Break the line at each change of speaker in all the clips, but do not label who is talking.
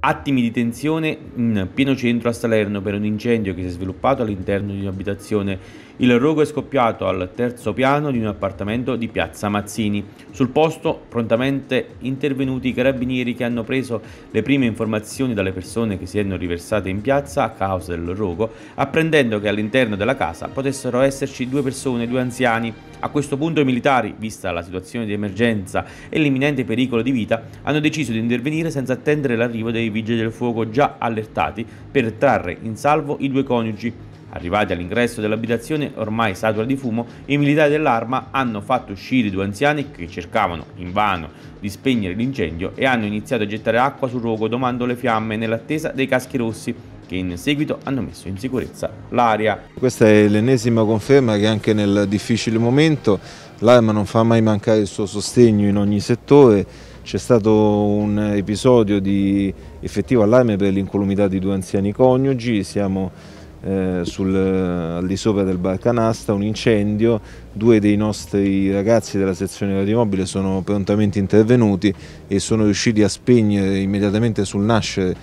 Attimi di tensione in pieno centro a Salerno per un incendio che si è sviluppato all'interno di un'abitazione. Il rogo è scoppiato al terzo piano di un appartamento di Piazza Mazzini. Sul posto prontamente intervenuti i carabinieri che hanno preso le prime informazioni dalle persone che si erano riversate in piazza a causa del rogo, apprendendo che all'interno della casa potessero esserci due persone, due anziani. A questo punto i militari, vista la situazione di emergenza e l'imminente pericolo di vita, hanno deciso di intervenire senza attendere l'arrivo dei vigili del fuoco già allertati per trarre in salvo i due coniugi. Arrivati all'ingresso dell'abitazione, ormai satura di fumo, i militari dell'arma hanno fatto uscire i due anziani che cercavano, invano, di spegnere l'incendio e hanno iniziato a gettare acqua sul rogo domando le fiamme nell'attesa dei caschi rossi che in seguito hanno messo in sicurezza l'aria.
Questa è l'ennesima conferma che anche nel difficile momento l'Arma non fa mai mancare il suo sostegno in ogni settore. C'è stato un episodio di effettivo allarme per l'incolumità di due anziani coniugi, siamo eh, al di sopra del Barcanasta, un incendio, due dei nostri ragazzi della sezione radiomobile sono prontamente intervenuti e sono riusciti a spegnere immediatamente sul nascere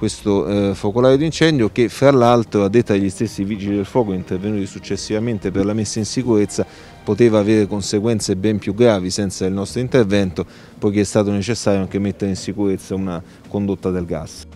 questo eh, focolaio d'incendio che fra l'altro a detta degli stessi vigili del fuoco intervenuti successivamente per la messa in sicurezza poteva avere conseguenze ben più gravi senza il nostro intervento poiché è stato necessario anche mettere in sicurezza una condotta del gas.